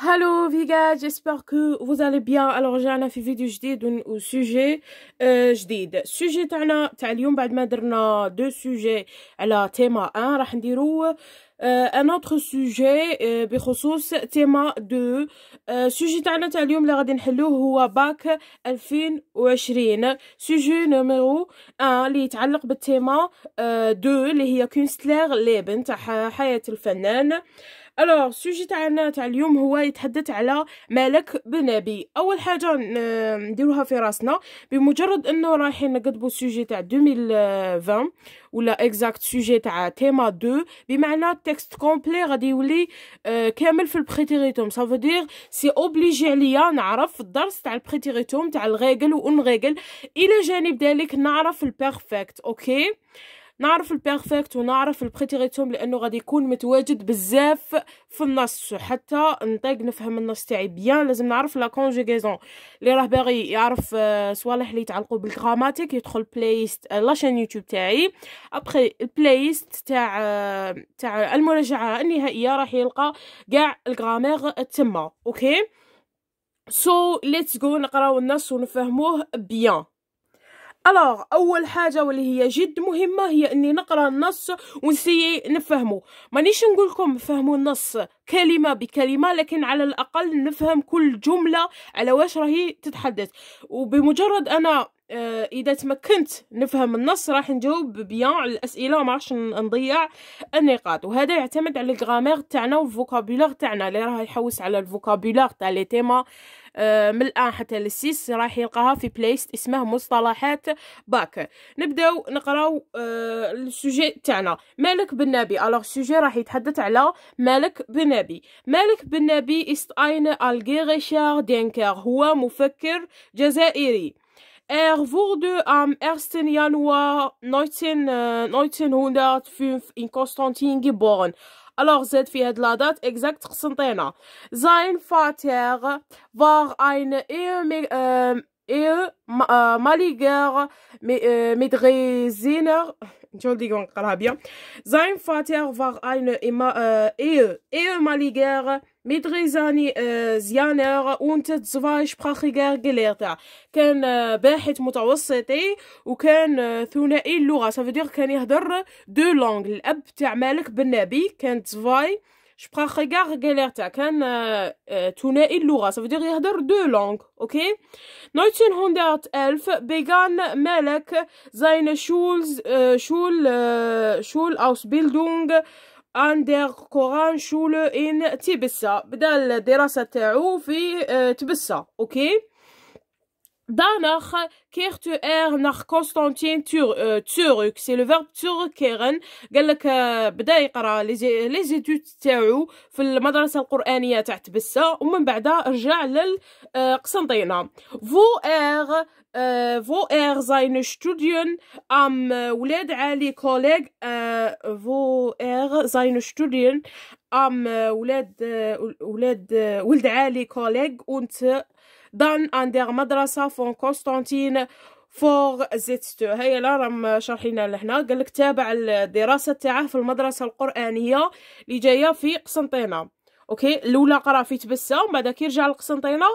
Hello Viga, j'espère que vous allez bien. Alors جانا في فيديو جديد وسوجي جديد. السوجي تاعنا تاع اليوم بعد ما درنا دو سوجي على تيما 1 راح نديرو ان اوتر سوجي بخصوص تيما 2 السوجي تاعنا تاع اليوم اللي غادي نحلوه هو باك 2020 سوجي نيميرو 1 اللي يتعلق بالتيما 2 اللي هي كونستلير ليبن تاع حياة الفنان الوغ السوجي تاعنا تاع اليوم هو يتحدث على ملك بنبي اول حاجه نديروها في راسنا بمجرد انه رايحين نقدبوا السوجي تاع 2020 ولا اكزاكت سوجي تاع تيما 2 بمعنى التكست كومبلي غادي يولي كامل في البريتيريتوم سافو دير سي اوبليجي عليا نعرف الدرس تاع البريتيريتوم تاع الغيغل وانغيغل الى جانب ذلك نعرف البيرفكت اوكي okay. نعرف البيرفكت ونعرف البريتيريتوم لانه غادي يكون متواجد بزاف في النص حتى نطيق نفهم النص تاعي بيان لازم نعرف لا كونجيغيزون اللي راه باغي يعرف آه، صوالح اللي يتعلقوا بالغراماتيك يدخل بلايست لاشين يوتيوب تاعي ابخي البلايست تاع آه، تاع المراجعه النهائيه راح يلقى كاع الغرامير تما اوكي سو ليتس جو نقراو النص ونفهموه بيان الوغ اول حاجه واللي هي جد مهمه هي اني نقرا النص ونسي نفهمه مانيش نقول لكم فهموا النص كلمه بكلمه لكن على الاقل نفهم كل جمله على واش راهي تتحدث وبمجرد انا آه، اذا تمكنت نفهم النص راح نجاوب بيان على الاسئله وما راحش نضيع النقاط وهذا يعتمد على الغرامير تاعنا والفوكابولير تاعنا اللي راه يحوس على الفوكابولير تاع لي تيما آه، من الآن حتى للسيس راح يلقاها في بلايست اسمه مصطلحات باك نبداو نقراو السوجي آه، تاعنا مالك بن نبي الوغ السوجي راح يتحدث على مالك بن نبي مالك بن نبي است اين الغيغيشار دينكر هو مفكر جزائري Er wurde am 1. Januar 1905 آه، in Konstantin geboren. الوغ زيد في هاد لادات اكزاكت قسنطينه زاين فاتيغ فار اين اي اير ماليغر ميدريزينر Entschuldigung, ايو Sein Vater war ein ehemaliger مدريزانيزيانر وانت زوايشبراخيغر جليرتا كان باحث متوسطي وكان ثنائي اللغه سافو دير كان يهدر دو لونغ الاب تاع مالك بن نبي كان زواي Je prends regard قالرتا كان ثنائي اللغة ça veut dire يهدر deux langues okay 1911 begann Melek seine Schuls, äh, Schul, äh, Schulausbildung an der Koranschule in Tibissa بدا الدراسة تاعو في تبسة اوكي okay? دانخ كيرتو اير ناخ كونستانتين تور تورك سي لو فيرب توركيرن قال لك euh, بدا يقرا لي زيتود تاعو في المدرسه القرانيه تاع تبسه ومن بعد رجع للقسنطينه فو اير فو اير زاين ستوديون ام ولاد علي كوليغ فو اير زاين ستوديون ام ولاد ولاد ولد علي كوليغ وانت دان an مدرسة مدرسة كونستانتين فور زيتستو هيا لا رم شرحينا لهنا قالك تابع الدراسة تاعه في المدرسة القرآنية اللي جاية في قسنطينة اوكي الاولى قرا في تبسه ومن بعد كيرجع لقسنطينه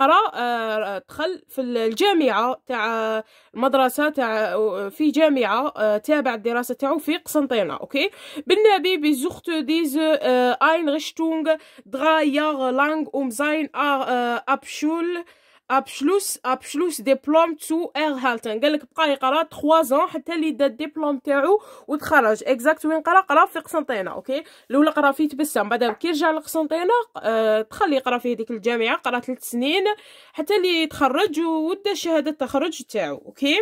قرا آه، آه، دخل في الجامعه تاع آه، المدرسه تاع في جامعه تابع الدراسه تاعو في قسنطينه اوكي بالنبي بزوخت ديز آه اين غشتونغ دغايغ لانغ اومزاين زين ابشول آه ابشلوس ابشلوس ديبلوم تو اير هالتن قال لك بقى يقرا 3 زون حتى اللي دا الدبلوم تاعو وتخرج اكزاكت وين قرا قرا في قسنطينه اوكي الاولى قرا في تبسم بعد كي رجع لقسنطينه أه تخلي يقرا في هذيك الجامعه قرا 3 سنين حتى اللي تخرج ودا شهاده التخرج تاعو اوكي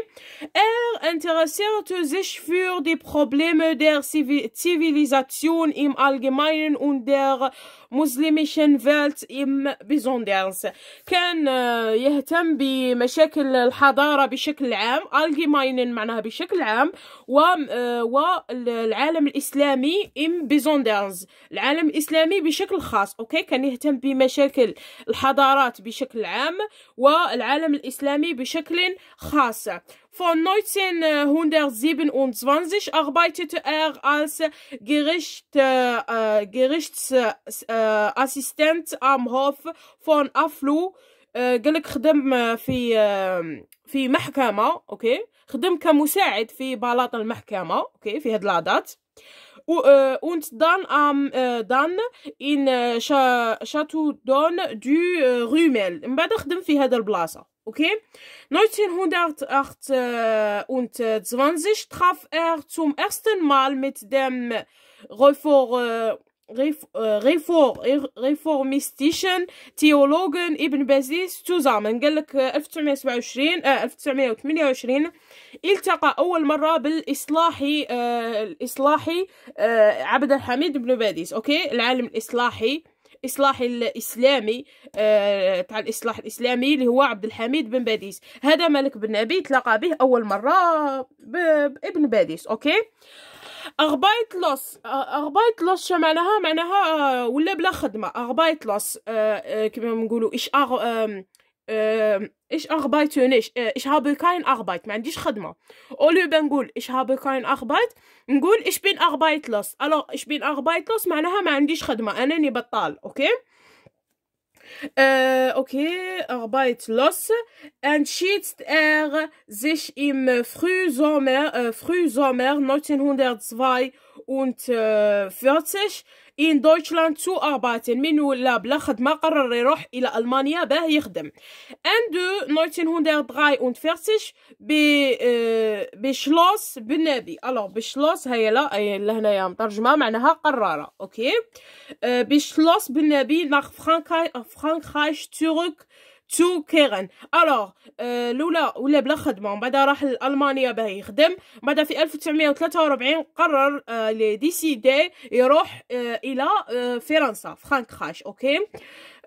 ار انتريسير تو زيش فور دي بروبليم دير سيفيليزاسيون ام الجماين اون دير مسلميشن فيلت ام بيزونديرنس كان آه، يهتم بمشاكل الحضارة بشكل عام الجيماينن معناها بشكل عام و آه، والعالم الإسلامي ام بيزونديرنز العالم الإسلامي بشكل خاص أوكي كان يهتم بمشاكل الحضارات بشكل عام والعالم الإسلامي بشكل خاص Von 1927 arbeitete er als Gericht, äh, äh Gerichtsassistent äh, am Hof von Aflu. Äh, خدم في äh, في محكمة أوكي خدم كمساعد في بلاط المحكمة أوكي في هاد العادات و أنت دان أم دان إن شاتو دون دو روميل من بعد خدم في هاد البلاصة Okay? 1928 traf er zum ersten Mal mit dem äh, äh, reformistischen Theologen Ibn Bezis ابن بازيس توزامن قال لك 1927 آه 1928 التقى اول مره بالاصلاحي آه الاصلاحي آه عبد الحميد بن بازيس اوكي العالم الاصلاحي الاصلاح الاسلامي آه، تاع الاصلاح الاسلامي اللي هو عبد الحميد بن باديس هذا ملك بن نبي تلاقى به اول مره بابن باديس اوكي اغبايت لوس اغبايت لوس شو معناها معناها آه، ولا بلا خدمه اغبايت لوس آه، كما نقولوا اشعار ايش اغبايت ونيش ايش هابي كاين اغبايت ما عنديش خدمه اولو بنقول ايش هابي كاين اغبايت نقول ايش بين اغبايت لوس الو ايش بين اغبايت لوس معناها ما عنديش خدمه انا ني بطال اوكي Äh, okay, Arbeit los. Entschied er sich im Frühsommer, äh, Frühsommer 1902 49 äh, in Deutschland zu arbeiten من ولا بلا خدمة قرر يروح إلى ألمانيا باه يخدم ان دو 1943 بشلوس بالنبي الوغ بشلوس هي لا لهنايا مترجمة معناها قرارة اوكي بشلوس بالنبي ناخ فرانكرايش تورك تو كيغن الوغ آه لولا ولا بلا خدمه ومن بعد راح لالمانيا باه يخدم بعد في 1943 قرر آه لي ديسيدي يروح آه الى آه فرنسا فرانك خاش اوكي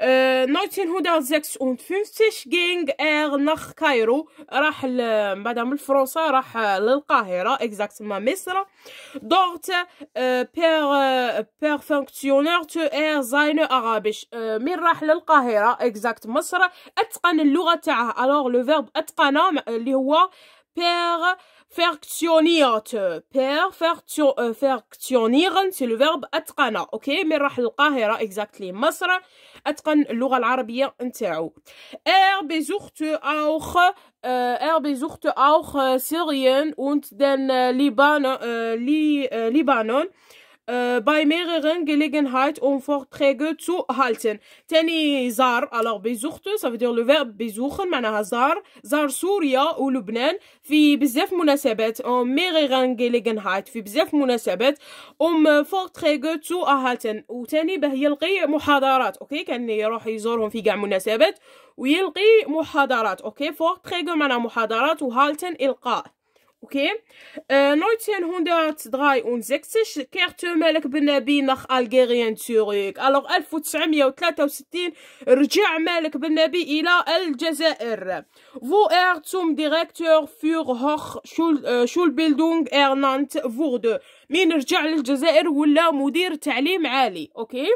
1956 جينغ اير نخ كايرو راح من الفرنسا راح للقاهرة اكزاكت ما مصر دورت بير بير فانكسيونير تو اير زاين ارابيش من راح للقاهرة اكزاكت مصر اتقن اللغة تاعها الوغ لو فيرب اتقن اللي هو بير فيركسيونيرت بير فيركسيونيرن سي لو فيرب اتقن اوكي من راح للقاهره اكزاكتلي مصر اتقن اللغه العربيه نتاعو ار بيزوخت اوخ ار بيزوخت اوخ سيريان und den لي äh, ليبانون äh, äh, Äh, bei mehreren Gelegenheiten, um Vorträge zu halten. تاني زار alors بيزوخت ça veut dire le verbe بيزوخن معناها زار زار سوريا ولبنان في بزاف مناسبات en mehreren Gelegenheiten في بزاف مناسبات um äh, Vorträge zu erhalten وتاني باه يلقي محاضرات اوكي كان يروح يزورهم في كاع مناسبات ويلقي محاضرات اوكي Vorträge معناها محاضرات وهالتن إلقاء اوكي اون زكسش كارتو مالك بن نخ الجيريان توريك الوغ 1963 رجع مالك بن نبي الى الجزائر فو ار توم ديريكتور فور هوخ شول شول بيلدونغ ارنانت فور دو مين رجع للجزائر ولا مدير تعليم عالي اوكي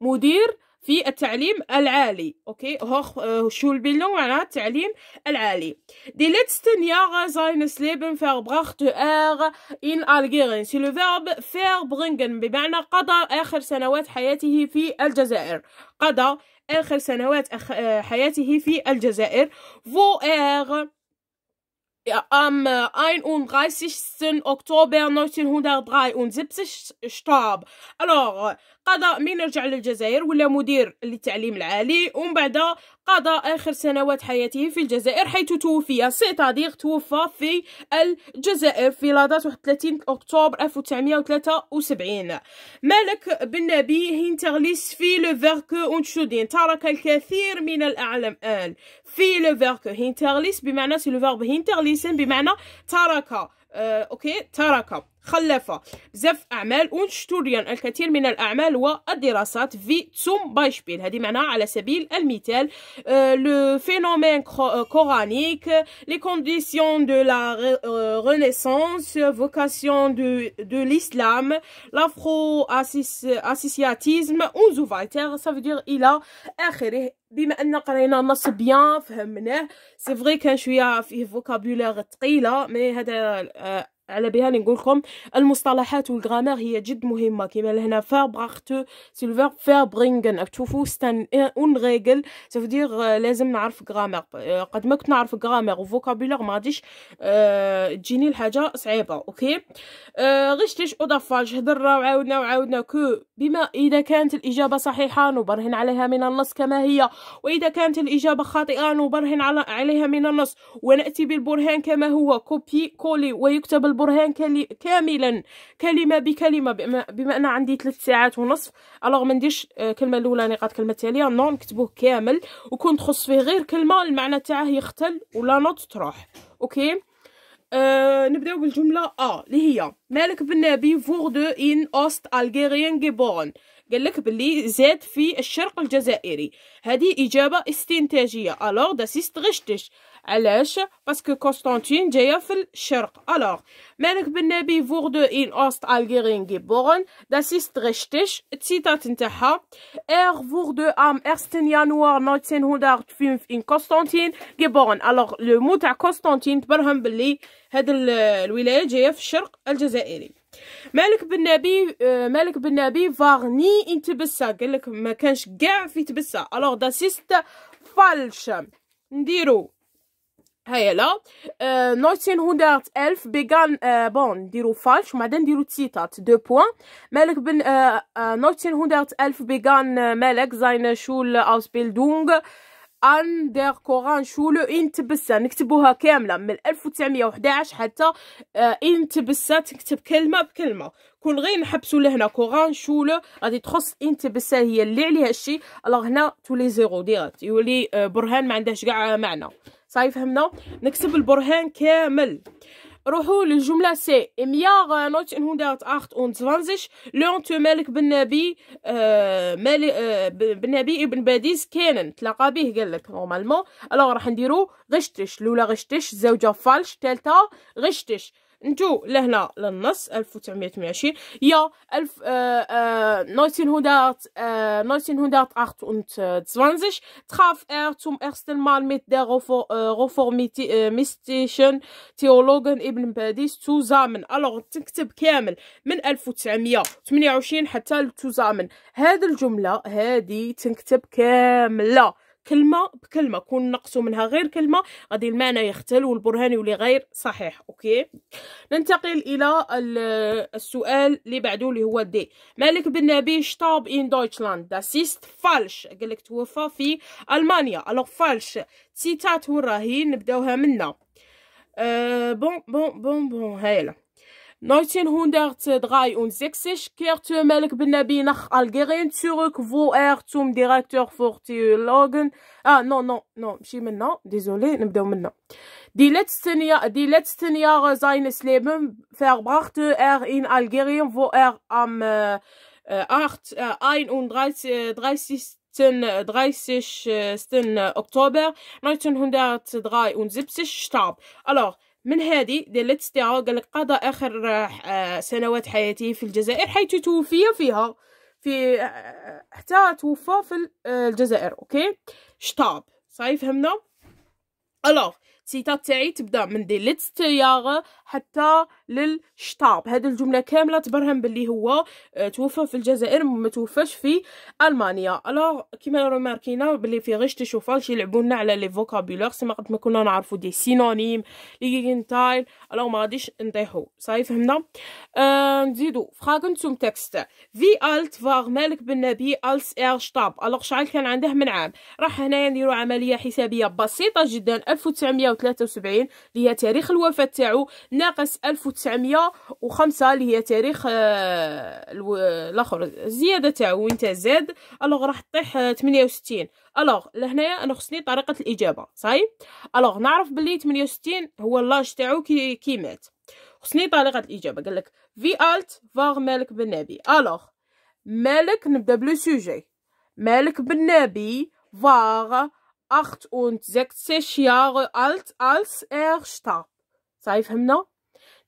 مدير في التعليم العالي اوكي هوخ آه، شو البيلو معناها التعليم العالي دي ليتستن ياغ زاين سليبن فير براخت ار ان الجيرين سي لو فيرب فير برينغن بمعنى قضى اخر سنوات حياته في الجزائر قضى اخر سنوات آه، حياته في الجزائر فو ار am 31. Äh, Oktober 1973 شطاب الوغ قضى من رجع للجزائر ولا مدير للتعليم العالي ومن بعد قضى آخر سنوات حياته في الجزائر حيث توفي سيتادير توفى في الجزائر في لادات 31 أكتوبر 1973 مالك بن نبي هنتغليس في لفرك أونتشودين ترك الكثير من الأعلام آل في لفرك هنتغليس بمعنى سي لفرك هينترليسن بمعنى ترك آه، اوكي ترك خلف بزاف أعمال ونشتوريان يعني الكثير من الأعمال والدراسات في تسوم بايشبيل هذه معناها على سبيل المثال لو فينومين كورانيك لي كونديسيون دو لا رينيسانس فوكاسيون دو دو l'islam l'afro اسيسياتيزم ونزو فايتير سا فدير الى اخره بما ان قرينا النص بيان فهمناه سي فري كان شويه فيه فوكابولير ثقيله مي هذا آه، على بها نقول لكم المصطلحات والغرامر هي جد مهمه كيما لهنا فابرغت سيلفر فابرينغن تشوفوا ستان اون ريغل تفدير لازم نعرف غرامر آه، قد ما كنت نعرف غرامر وفوكابولار ما غاديش أه تجيني الحاجه صعيبه اوكي أه غير شتيش اودافاج وعاودنا وعاودنا كو بما اذا كانت الاجابه صحيحه نبرهن عليها من النص كما هي واذا كانت الاجابه خاطئه نبرهن عليها من النص وناتي بالبرهان كما هو كوبي كولي ويكتب البرهان البرهان كلي كاملا كلمه بكلمه بما, انا عندي ثلاث ساعات ونصف الوغ ما نديرش الكلمه آه، الاولى نقاط كلمه التاليه نو نكتبوه كامل وكون تخص فيه غير كلمه المعنى تاعه يختل ولا نوت تروح اوكي أه نبداو بالجمله ا آه اللي هي مالك بن نبي فور دو ان اوست الجيريان جيبورن قال لك باللي زاد في الشرق الجزائري هذه اجابه استنتاجيه الوغ داسيست غشتش علاش باسكو كونستانتين جايه في الشرق الوغ مالك بالنبي دو ان اوست الجيرين جيبورن داسيست غشتش التيتات نتاعها ار دو ام ارستن يانوار في ان قسطنطين بورن الوغ لو مو تاع كونستانتين تبرهم باللي هاد الولايه جايه في الشرق الجزائري مالك بن نبي آه، مالك بن نبي فاغني ان تبسا قالك ما كانش كاع في تبسا الوغ داسيست فالش نديرو هيا لا نوتين هودارت ألف بيغان أه بون نديرو آه، فالش وبعدين نديرو تيتات دو بوان مالك بن أه نوتين هودارت ألف بيغان مالك زين شول أوسبيلدونغ ان دير كوران شولو ان تبسة نكتبوها كاملة من 1911 حتى ان تبسة تكتب كلمة بكلمة كون غير نحبسو لهنا كوران شولو غادي تخص ان تبسة هي اللي عليها الشي الوغ هنا تولي زيرو ديريكت يولي آه، برهان ما عندهش كاع معنى صافي فهمنا نكتب البرهان كامل روحوا للجمله سي ميا غانوت ان هوندات اخت اون زفانزيش لون تو مالك بن نبي آه مالي آه بن نبي ابن باديس كانن تلاقى به قال لك نورمالمون الوغ راح نديرو غشتش الاولى غشتش زوجه فالش الثالثه غشتش نجو لهنا للنص ألف وتسعمية 1920 يا الف آه، آه، نوتين هودات آه، نوتين هودات اخت اند زوانزش تخاف ار توم ارستن مال ميت دا غفور ميستيشن تيولوغن ابن باديس تو زامن الوغ تكتب كامل من ألف وتسعمية 1928 حتى لتو زامن هذه الجملة هادي تنكتب كاملة كلمه بكلمه كون نقصوا منها غير كلمه غادي المعنى يختل والبرهان يولي غير صحيح اوكي ننتقل الى السؤال اللي بعده اللي هو دي مالك بن نبي شطاب ان دويتشلاند داسيست فالش قال لك توفى في المانيا الوغ فالش سيتات وراهين نبداوها منا أه بون بون بون بون هايله 1963 kehrte Malik Benabi nach Algerien zurück, wo er zum Direktor für Theologen, ah, non, non, no, no, non, désolé, نبدأ ne منا. Die letzten, ja die letzten Jahre seines Lebens verbrachte er in Algerien, wo er am äh, 8, äh, 31, 30, 30. Oktober 1973 starb. Alors, من هذه ديال تستيغا قال لك قضى اخر آه، سنوات حياته في الجزائر حيث توفي فيها في آه، حتى توفى في آه، الجزائر اوكي شطاب صافي فهمنا الوغ التيتا تاعي تبدا من دي ليتستياغ حتى للشطاب هذه الجمله كامله تبرهن باللي هو آه، توفى في الجزائر وما توفاش في المانيا الوغ كيما روماركينا باللي في غيش تشوفاش يلعبوا لنا على لي سي ما قد ما كنا نعرفوا دي سينونيم لي كينتايل الوغ ما غاديش نطيحوا صاي فهمنا آه نزيدو فراغنتوم تكست في الت فاغ مالك بن نبي الس ار شطاب الوغ شحال كان عنده من عام راح هنايا نديرو عمليه حسابيه بسيطه جدا 1900 1973 اللي هي تاريخ الوفاة تاعو ناقص 1905 اللي هي تاريخ آه، الاخر الزياده تاعو وين زاد الوغ راح طيح 68 آه، الوغ لهنايا انا خصني طريقه الاجابه صاي الوغ نعرف بلي 68 هو اللاج تاعو كي, كي مات خصني طريقه الاجابه قالك في الت فاغ مالك بن نبي الوغ مالك نبدا بلو سوجي مالك بن نبي فاغ 68 Jahre alt als er starb صافي فهمنا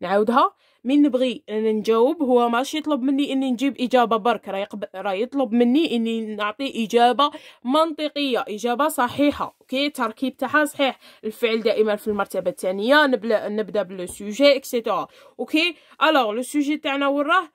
نعاودها من نبغي انا نجاوب هو ماشي يطلب مني اني نجيب اجابه برك راه يقب... يطلب مني اني نعطي اجابه منطقيه اجابه صحيحه اوكي تركيب تاعها صحيح الفعل دائما في المرتبه الثانيه نبدأ نبدا باللو سوجي اكسيتيرا اوكي الوغ لو سوجي تاعنا وراه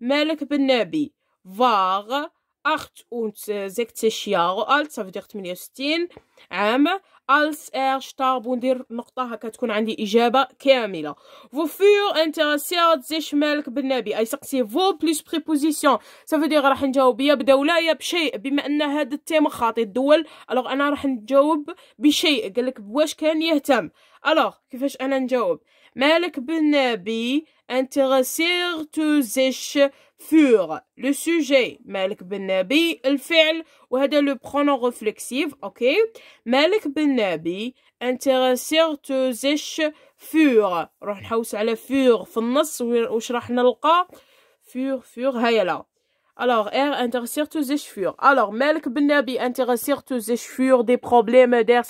مالك بن نبي فاغ 68 ياغ الت صافي 68 عام الس ار شتاب وندير نقطه هكا تكون عندي اجابه كامله فو فور انتريسير زيش مالك بالنبي اي سقسي فو بليس بريبوزيسيون صافي دير راح نجاوب يا بدوله يا بشيء بما ان هذا التيم خاطي الدول الوغ انا راح نجاوب بشيء قالك واش كان يهتم الوغ كيفاش انا نجاوب Malik bin Nabi intéressèrent et fur. le sujet Malik bin Nabi le ou وهذا le pronom réflexif OK Malik bin Nabi intéressèrent et furent راح نحوس على furent في النص وش راح نلقى furent fur, هيا لا Alors, er tous les für. Alors, Melk Benabi tous les sich des problèmes de la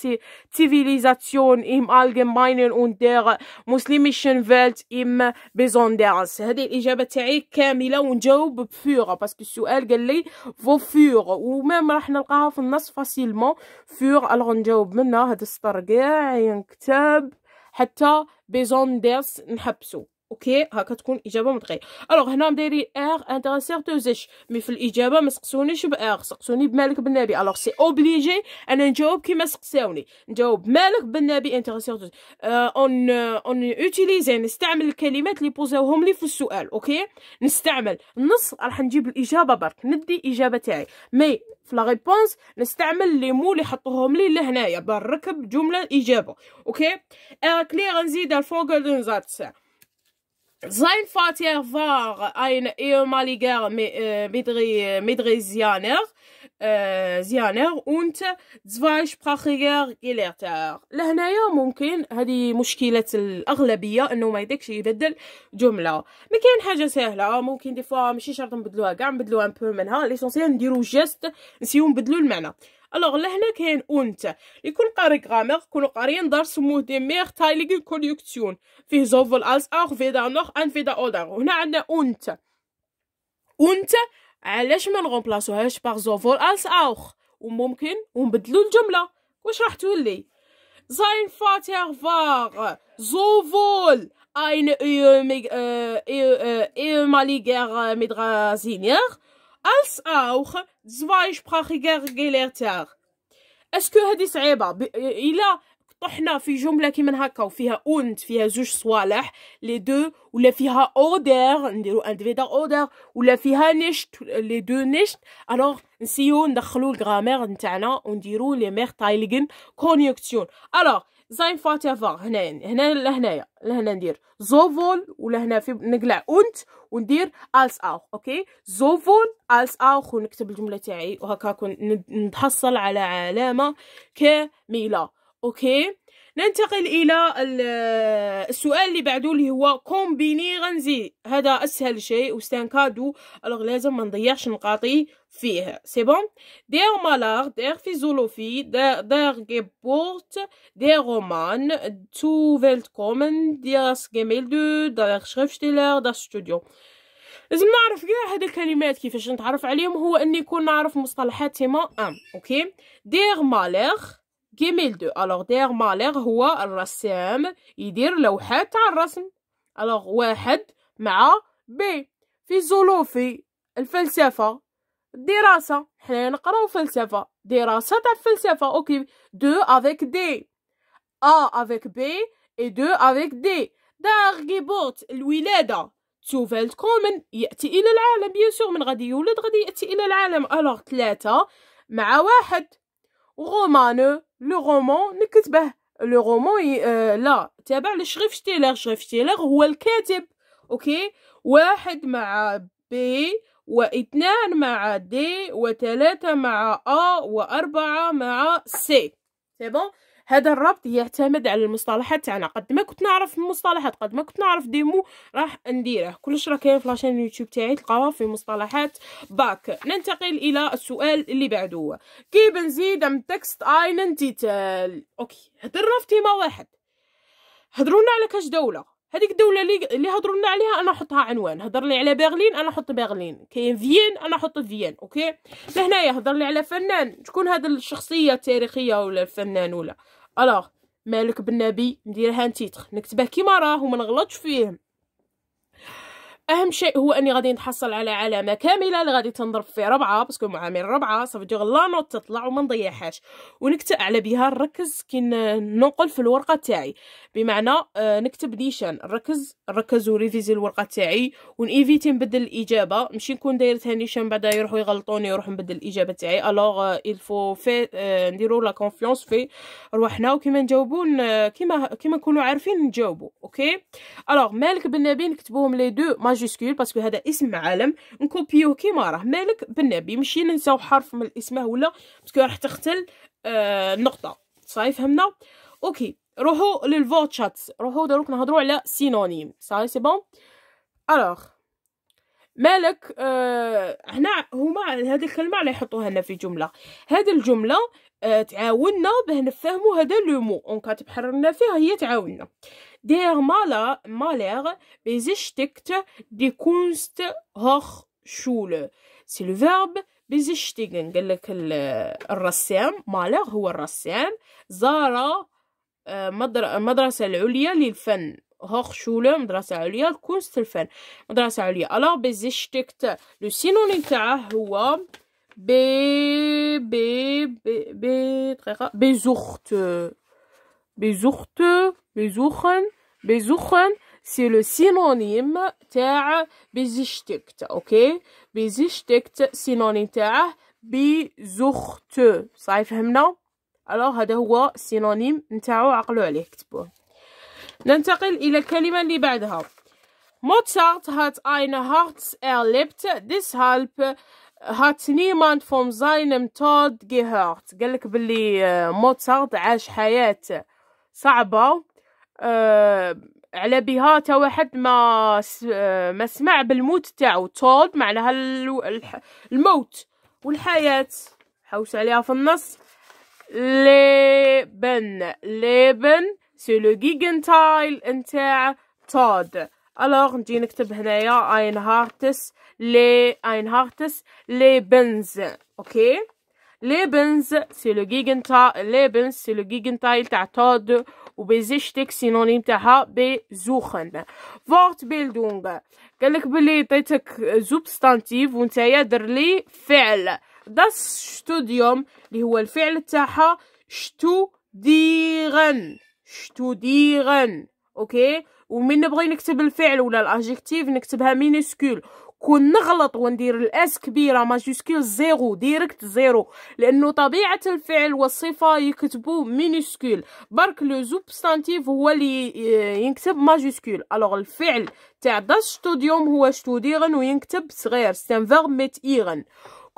civilisation im Allgemeinen und der muslimischen Welt im Besonderen. هذه الإجابة تاعي كاملة ونجاوب فور باسكو السؤال قال لي فو فور ومام راح نلقاها في النص فاسيلمون فور الوغ نجاوب منها هذا السطر كاع ينكتب حتى بيزوندرس نحبسو اوكي هاكا تكون اجابه متغيره الوغ هنا مديري ار انتريسير تو زيش مي في الاجابه ما سقسونيش بار سقسوني بمالك بن نبي الوغ سي اوبليجي انا نجاوب كيما سقساوني نجاوب مالك بن نبي انتريسير تو اون اون يوتيليزي نستعمل الكلمات اللي بوزاوهم لي في السؤال اوكي نستعمل النص راح نجيب الاجابه برك ندي اجابه تاعي مي في لا ريبونس نستعمل لي مو اللي حطوهم لي لهنايا بركب جمله اجابه اوكي ار كلير نزيد الفوق نزار زاتس Sein Vater war ein ehemaliger Medresianer آه زيانر اونت زفايشبراخيغير غيليرتار لهنايا ممكن هذه مشكله الاغلبيه انه ما يديكش يبدل جمله ما كاين حاجه سهله ممكن دي فوا ماشي شرط نبدلوها كاع نبدلوها ان بو منها ليسونسيال نديرو جيست نسيو نبدلو المعنى الوغ لهنا كاين اونت يكون قاري غرامير كون قاريين دار سموه دي ميغ تايليغ كونيكسيون فيه زوفل الس اوغ فيدا نوغ ان فيدا اودر هنا عندنا اونت اونت علاش ما نغومبلاصوهاش باغ زوفل الس اوخ وممكن ونبدلو الجمله واش راح تولي زاين فاتير فاغ زوفول ايو ماليغير Midrasinier als auch zweisprachige Gelehrter اسكو هادي صعيبه ب... الا طحنا في جمله كيما هكا وفيها اونت فيها زوج صوالح لي دو ولا فيها اودر نديرو ان ديفيدا اودر ولا فيها نشت لي دو نشت الوغ نسيو ندخلو الغرامير نتاعنا ونديرو لي ميغ تايلغن كونيكسيون الوغ زاين يا هنايا هنا لهنايا لهنا ندير زوفول ولهنا في نقلع اونت وندير الس اوخ اوكي زوفول الس اوخ ونكتب الجمله تاعي وهكا نتحصل على علامه كامله اوكي ننتقل إلى السؤال اللي بعده اللي هو كومبيني غنزي هذا أسهل شيء الوغ لازم ما نضيعش نقاطي فيه سي بون دير مالار دير فيزولوفي دير جيبورت دير رومان تو فيلت كومن دير سكيميل دو دير شريفشتيلر دير ستوديو لازم نعرف كاع هاد الكلمات كيفاش نتعرف عليهم هو اني يكون نعرف مصطلحات تيما ام اوكي دير مالار كيميل دو الوغ دير مالير هو الرسام يدير لوحات تاع الرسم الوغ واحد مع بي فيزولوفي الفلسفه دراسه حنا نقراو فلسفه دراسه تاع الفلسفه اوكي دو افيك دي ا افيك بي اي دو افيك دي داغ جيبوت الولاده توفالت كومن ياتي الى العالم بيان سور من غادي يولد غادي ياتي الى العالم الوغ ثلاثه مع واحد غومانو لو رومون نكتبه لو رومون ي... آه لا تابع لشريف شتيلر شريف شتيلر هو الكاتب اوكي واحد مع بي واثنان مع دي وثلاثة مع ا واربعة مع سي سي بون هذا الربط يعتمد على المصطلحات تاعنا قد ما كنت نعرف المصطلحات قد ما كنت نعرف ديمو راح نديره كلش راه كاين في لاشين اليوتيوب تاعي تلقاوها في مصطلحات باك ننتقل الى السؤال اللي بعده كيف نزيد ام تكست ايلاند اوكي هضرنا في تيما واحد هضرونا على كاش دوله هذيك الدوله اللي اللي هضروا لنا عليها انا نحطها عنوان هضر لي على برلين انا نحط برلين كاين فيين انا نحط فيين اوكي لهنايا هضر لي على فنان شكون هذا الشخصيه التاريخيه ولا الفنان ولا الوغ مالك بن نبي نديرها ان تيتر نكتبه كيما راه وما نغلطش فيه اهم شيء هو اني غادي نتحصل على علامه كامله اللي غادي تنضرب في ربعه باسكو معامل ربعه صافي ديغ لا نوت تطلع وما نضيعهاش ونكتب على بها نركز كي ننقل في الورقه تاعي بمعنى آه، نكتب ديشان نركز نركز وريفيزي الورقه تاعي ونيفيتي نبدل الاجابه ماشي نكون دايرتها نيشان بعدا يروحوا يغلطوني يروح نبدل الاجابه تاعي الوغ الفو في نديروا نديرو لا كونفيونس في رواحنا وكيما نجاوبو كيما كيما نكونوا عارفين نجاوبو اوكي الوغ مالك بالنبي نكتبوهم لي دو ماجيسكول باسكو هذا اسم عالم نكوبيوه كيما راه مالك بالنبي ماشي ننساو حرف من الاسم ولا باسكو راح تختل آه النقطه صاي فهمنا اوكي روحو للفوتشات روحو دروك نهضروا على سينونيم صاي سي بون الوغ مالك آه هنا هما هذه الكلمه اللي يحطوها لنا في جمله هذه الجمله آه تعاوننا باه نفهموا هذا لو مو اون تبحرنا فيها هي تعاوننا دير مالا مالير بيزشتكت دي كونست هوخ شول سي لو فيرب بيزشتيغن قال لك الرسام مالير هو الرسام زار آه، مدرسه العليا للفن هوغشولة مدرسة عليا كونستلفن مدرسة عليا ألوغ بيزيشتكت لو سينونيم تاعه هو بي بي بي بي دقيقة بيزوخت بيزوخت بيزوخن بيزوخن سي لو سينونيم تاع بيزيشتكت اوكي بيزيشتكت سينونيم تاعه بيزوخت صايي فهمنا الوغ هذا هو سينونيم نتاعو عقلو عليه كتبوه ننتقل إلى الكلمة اللي بعدها Mozart hat eine Herz erlebt, deshalb hat niemand von seinem Tod gehört. قال قالك باللي موتسارت آه، عاش حياة صعبة آه، على بها تا واحد ما آه، ما سمع بالموت تاعو تود معناها الموت والحياة حوس عليها في النص لبن لبن سي لو جيجنتايل نتاع تود الوغ نجي نكتب هنايا اين هارتس لي اين هارتس لي بنز اوكي لي بنز سي لو جيجنتا لي بنز سي لو جيجنتايل تاع تود وبيزيشتك سينونيم تاعها بزوخن فورت بيلدونغ قالك بلي عطيتك زوبستانتيف وانتيا درلي فعل داس ستوديوم اللي هو الفعل تاعها شتو ديغن شتوديغن اوكي ومن نبغي نكتب الفعل ولا الادجكتيف نكتبها مينيسكول كون نغلط وندير الاس كبيره ماجوسكيل زيرو ديريكت زيرو لانه طبيعه الفعل والصفه يكتبوا مينيسكول برك لو سوبستانتيف هو اللي ينكتب ماجوسكول الوغ الفعل تاع داش ستوديوم هو شتوديغن وينكتب صغير ستانفيرغ ميت ايغن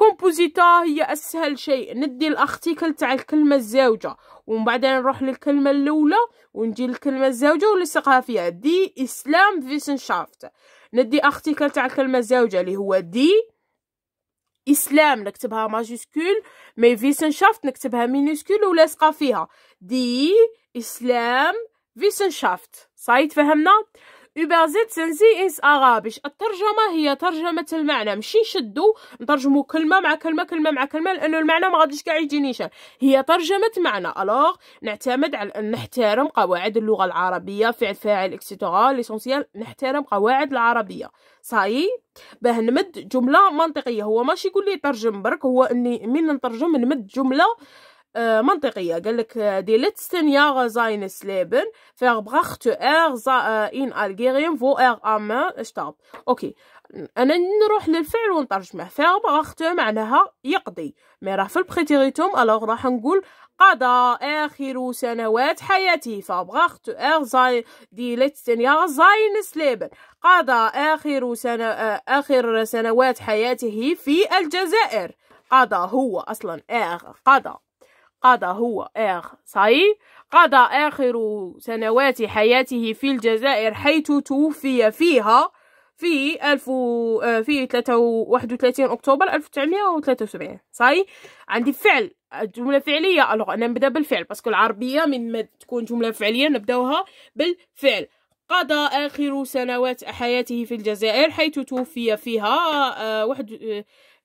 كومبوزيتا هي اسهل شيء ندي الارتيكل تاع الكلمه الزوجه ومن بعد نروح للكلمه الاولى ونجي للكلمه الزوجه ونلصقها فيها دي اسلام فيسنشافت ندي ارتيكل تاع الكلمه الزوجه اللي هو دي اسلام نكتبها ماجيسكول مي فيسنشافت نكتبها مينوسكول ولاصقه فيها دي اسلام فيسنشافت صايت فهمنا übersetzen سنزي إس أغابش الترجمة هي ترجمة المعنى ماشي نشدو نترجمو كلمة مع كلمة كلمة مع كلمة لأنه المعنى ما غاديش كاع يجي نيشان هي ترجمة معنى ألوغ نعتمد على أن نحترم قواعد اللغة العربية فعل فاعل إكسيتوغا ليسونسيال نحترم قواعد العربية صاي باه نمد جملة منطقية هو ماشي يقول لي ترجم برك هو أني من نترجم نمد جملة آه آه، منطقية قال لك آه، دي ليتستن ياغ زاينس ليبن فيربراخت اير زا آه، ان الجيريم فو اغ اما اشتاب اوكي انا نروح للفعل ونترجمه بغاخت معناها يقضي مي راه في البريتيريتوم الوغ راح نقول قضى آخر سنوات حياته فبغخت زاين دي لتسن زاين سليبن قضى آخر, سنو آخر سنوات حياته في الجزائر قضى هو أصلا اغ قضى قضى هو اخ صاي قضى آخر سنوات حياته في الجزائر حيث توفي فيها في ألف آه، في 31 أكتوبر 1973 صاي عندي فعل جملة فعلية ألوغ أنا نبدأ بالفعل باسكو العربية من ما تكون جملة فعلية نبداوها بالفعل قضى آخر سنوات حياته في الجزائر حيث توفي فيها آه، واحد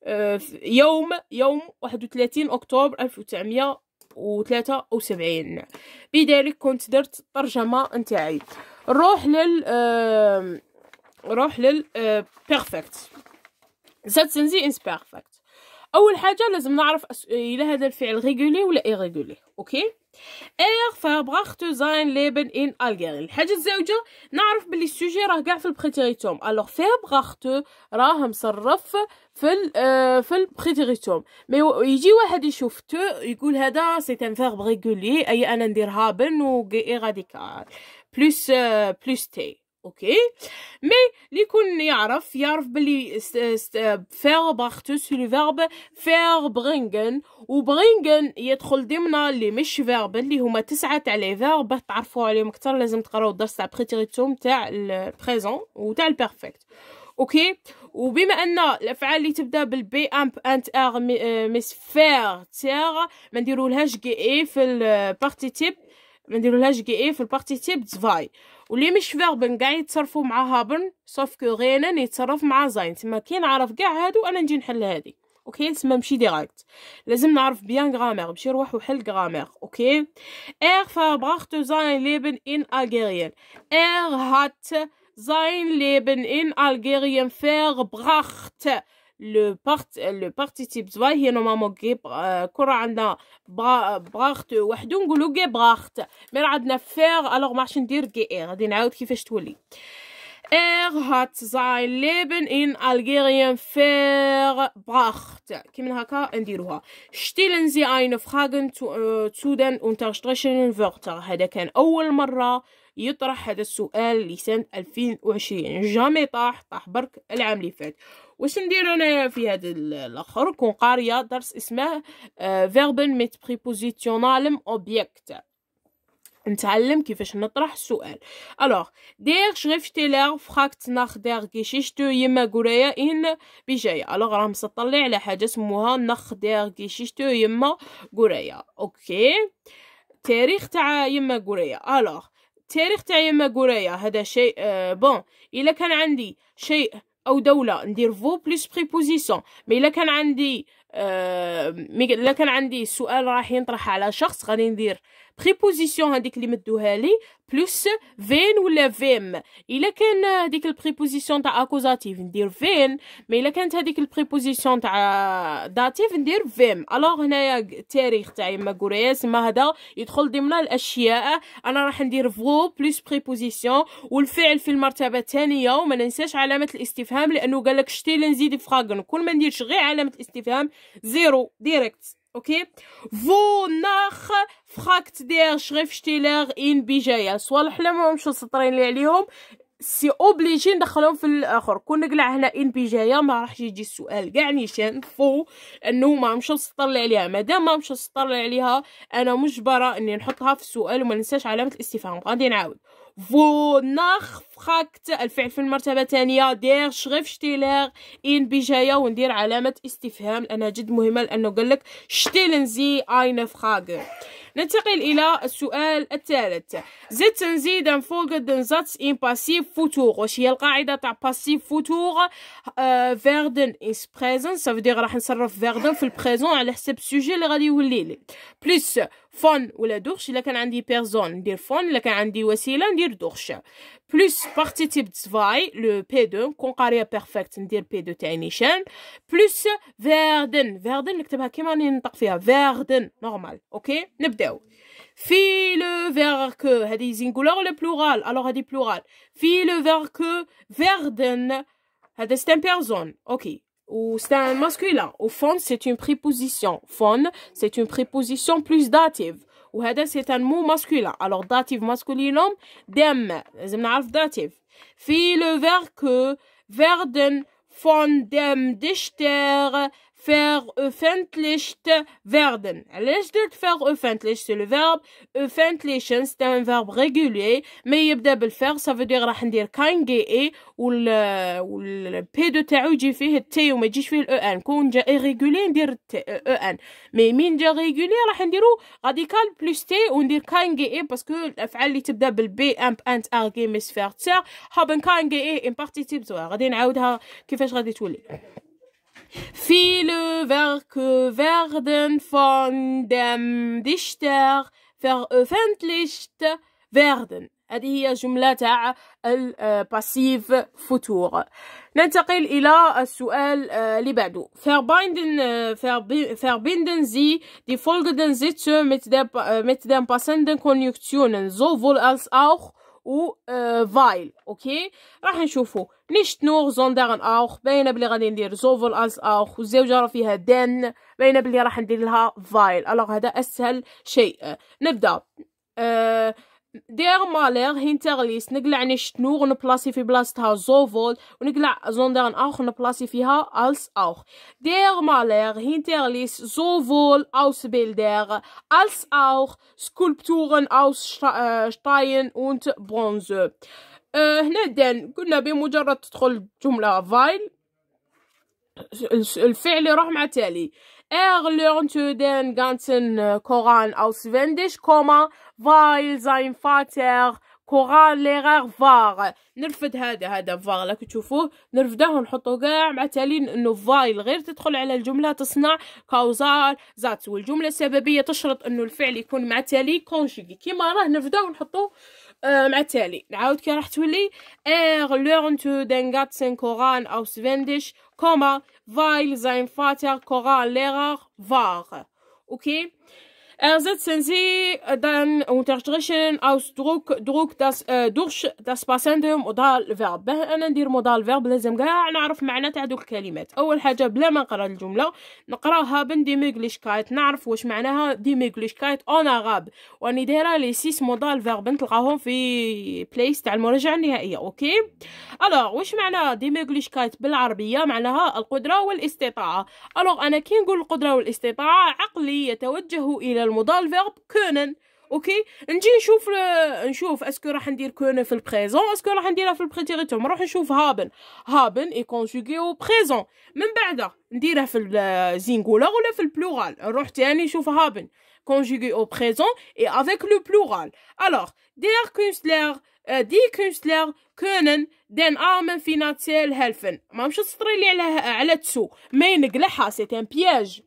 آه، يوم يوم 31 أكتوبر 1900 و73 بذلك كنت درت ترجمة نتاعي نروح لل نروح لل بيرفكت زاد سنزي انس بيرفكت اول حاجه لازم نعرف الا الى هذا الفعل ريغولي ولا ايريغولي اوكي ايغ فابغاخت زاين ليبن ان الجيري الحاجه الزوجه نعرف باللي السوجي راه كاع في البريتيريتوم الوغ فابغاخت راه مصرف في ال آه، في البريتيريتوم مي يجي واحد يشوف تو يقول هذا سي ان فيرب ريغولي اي انا نديرها بن و غادي بلوس بلوس تي اوكي مي اللي يكون يعرف يعرف باللي فيرب راح لو فيرب فير برينغن وبرينغن يدخل ضمن لي مش فيرب اللي هما تسعة تاع لي فيرب باش تعرفوا عليهم اكثر لازم تقراو الدرس تاع بريتيريتوم تاع البريزون وتاع البيرفكت اوكي وبما ان الافعال اللي تبدا بالبي امب انت ار ميس فير تير ما نديرولهاش كي اي في البارتي تيب ما نديرولهاش كي اي في البارتي تيب زفاي واللي مش فيربن قاع يتصرفوا مع هابن سوف كو غينن يتصرف مع زاين تما كي نعرف كاع هادو انا نجي نحل هادي اوكي تما ماشي ديريكت لازم نعرف بيان غرامير باش روح وحل غرامير اوكي ار فابراخت زاين ليبن ان الجيريان ار هات زاين ليبن ان الجيريان فير براخت لو بارت لو بارتي تيب زوا هي نورمالمون كي كون عندنا بغاخت وحدو نقولو كي بغاخت مي راه عندنا فيغ الوغ ماعرفش ندير كي اير غادي نعاود كيفاش تولي إيغ هات زاين ليبن ان Algerien فيغ بغاخت كيما هاكا نديروها Sie eine Frage zu, äh, zu den unterstrichenen Wörtern. هذا كان أول مرة يطرح هذا السؤال لسنة 2020 جامي طاح طاح برك العام اللي فات واش ندير انايا في هاد الاخر كون قاريه درس اسمه فيربن ميت بريبوزيسيونالم اوبجيكت نتعلم كيفاش نطرح السؤال الوغ دير شريفتيلر فراكت ناخ دير كيشيشتو يما قرايا ان بجاية الوغ راه مسطلي على حاجه سموها ناخ دير كيشيشتو يما قرايا اوكي تاريخ تاع يما قرايا الوغ التاريخ تاع يما قرايا هذا شيء آه بون الا كان عندي شيء Au doula, dire vous plus préposition, mais il a الا آه، كان عندي سؤال راح ينطرح على شخص غادي ندير بريبوزيسيون هذيك اللي مدوها لي بلس فين ولا فيم الا كان هذيك البريبوزيسيون تاع اكوزاتيف ندير فين مي الا كانت هذيك البريبوزيسيون تاع داتيف ندير فيم الوغ هنايا التاريخ تاع يما قريس ما هذا يدخل ضمن الاشياء انا راح ندير فو بلس بريبوزيسيون والفعل في المرتبه الثانيه وما ننساش علامه الاستفهام لانه قال لك شتي لنزيد فراغن كل ما نديرش غير علامه الاستفهام زيرو ديريكت اوكي فو ناخ فراكت دير شريف شتيلر ان بجايه صوالح لا ماهمش السطرين اللي عليهم سي اوبليجي ندخلهم في الاخر كون نقلع هنا ان بجايه ما راحش يجي السؤال كاع نيشان فو انه ما مش السطر اللي عليها مادام ما مش السطر اللي عليها انا مجبره اني نحطها في السؤال وما ننساش علامه الاستفهام غادي نعاود فوناخ فخاكت الفعل في المرتبة الثانية دير شغيف شتيلير إن بجاية وندير علامة استفهام لأنها جد مهمة لأنه قال لك شتيلنزي أين فخاك ننتقل إلى السؤال الثالث زدت نزيد دن زاتس إن باسيف فوتور واش هي القاعدة تاع باسيف فوتور فيردن إس بريزون سافو دير راح نصرف فيردن في البريزون على حسب السوجي اللي غادي يولي لي بلس فون ولا دوغش الا كان عندي بيرزون ندير فون الا كان عندي وسيله ندير دوغش بلس بارتيتيب تفاي لو بي كون كونقاريا بيرفكت ندير بي دو تاع نيشان بلس فيردن فيردن نكتبها كيما راني ننطق فيها فيردن نورمال اوكي نبداو في لو فيغ كو هادي زينغولور ولا بلورال الوغ هادي بلورال في لو فيغ كو فيردن هذا ستان بيرسون اوكي ou c'est un masculin. Au fond, c'est une préposition. Fon, c'est une préposition plus dative. Ou c'est un mot masculin. Alors, dative masculinum, dem. dative. Fi le verbe que werden von dem Dichter veröffentlicht e werden. علاش درت veröffentlicht سي لو فيرب öffentlichen سي ان فيرب ريغولي مي يبدا بالفيغ سا فودير راح ندير كاين جي اي وال والبي دو تاعو يجي فيه التي وما يجيش فيه الاو ان كون جا ايريغولي ندير او ان مي مين جا ريغولي راح نديرو راديكال بلس تي وندير كاين جي اي باسكو الافعال اللي تبدا بالبي امب انت ارغيميس فيغ تسير هابن كاين جي اي ان بارتيتيب غادي نعاودها كيفاش غادي تولي Viele Werke werden von dem Dichter veröffentlicht werden. هذه هي جملة تاع الباسيف فوتور ننتقل إلى السؤال اللي بعده verbinden äh, verbinden Sie die folgenden Sätze mit der äh, mit den passenden Konjunktionen sowohl als auch و فايل اوكي راح نشوفوا nicht nur sondern اوخ باينه بلي غادي ندير زوفل als اوخ والزوجه راه فيها دن باينه بلي راح ندير لها فايل الوغ هذا اسهل شيء نبدا أه دير مالير هينتر ليست نقلع نشتنور ونبلاسي في بلاصتها زوفول ونقلع زوندرن اوخ نبلاسي فيها الس اوخ دير مالير هينتر ليست زوفول اوس بيلدر الس اوخ سكولبتورن اوس شتاين und برونزو آه، هنا دان قلنا بمجرد تدخل جملة فايل الفعل يروح مع تالي er كوران آه، او سفندش كوما فايل زاين فاتر كوران ليغار فاغ نرفد هذا هذا فاغ لك تشوفوه نرفده ونحطه كاع مع تالي انه فايل غير تدخل على الجمله تصنع كاوزال ذات والجمله السببيه تشرط انه الفعل يكون مع تالي كونجيكي كيما راه نرفده ونحطه مع التالي نعاود كي راح تولي اغ لورن تو دنغاتسن كوران او سفندش كوما فايل زين فاتر كوران ليغر فاغ اوكي okay? ersetzen sie, dann unterstrichen Ausdruck, Druck, das, äh, durch das passende مضال verb. انا ندير لازم كاع نعرف معنى تاع دوك الكلمات. اول حاجة بلا ما نقرا الجملة نقراها بن ديميغليشكايت نعرف واش معناها ديميغليشكايت اون اغاب. واني دايرة لي سيس مضال verb نتلقاهم في بليس تاع المراجعة النهائية اوكي؟ الوغ واش معنى ديميغليشكايت بالعربية معناها القدرة والاستطاعة. الوغ انا كي نقول القدرة والاستطاعة عقلي يتوجه الى المضال فيرب كونن اوكي نجي نشوف نشوف اسكو راح ندير كونن في البريزون اسكو راح نديرها في البريتيريتوم نروح نشوف هابن هابن اي كونجوغي او بريزون من بعد نديرها في الزينغولار ولا في البلورال نروح تاني نشوف هابن كونجوغي او présent اي افيك لو plural. الوغ دير Künstler, دي euh, die كونن können ارمن Armen finanziell helfen. ما مش تسطري لي على على تسو ما ينقلعها سي ان بياج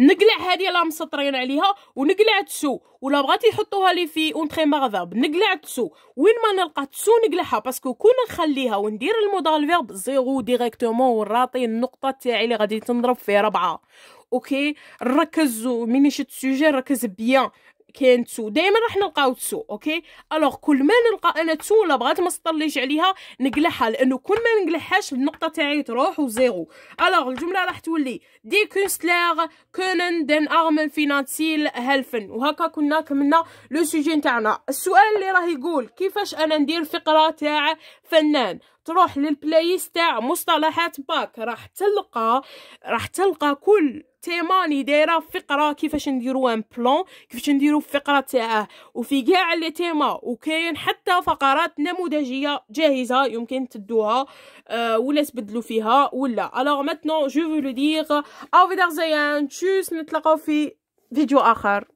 نقلع هذه لا مسطرين عليها ونقلع تسو ولا بغاتي يحطوها لي في اونتري مغرب نقلع تسو وين ما نلقى تسو نقلعها باسكو كون نخليها وندير المودال فيرب زيرو ديريكتومون وراطي النقطه تاعي اللي غادي تنضرب في ربعه اوكي نركز مينيش تسوجي ركز نركز بيان كاين تسو دائما راح نلقاو تسو اوكي الوغ كل ما نلقى انا تسو ولا بغات ما نسطرليش عليها نقلعها لانه كل ما نقلعهاش النقطه تاعي تروح وزيرو الوغ الجمله راح تولي دي كونسلير كونن دن ارمن فينانسيل هلفن وهكا كنا كملنا لو سوجي تاعنا السؤال اللي راه يقول كيفاش انا ندير فقره تاع فنان تروح للبلايس تاع مصطلحات باك راح تلقى راح تلقى كل تيماني دايره فقره كيفاش نديرو ان بلون كيفاش نديرو فقره تاعه وفي كاع لي تيما وكاين حتى فقرات نموذجيه جاهزه يمكن تدوها آه، ولا تبدلو فيها ولا الوغ ماتنون جو فو لو دير او زيان تشوس نتلاقاو في فيديو اخر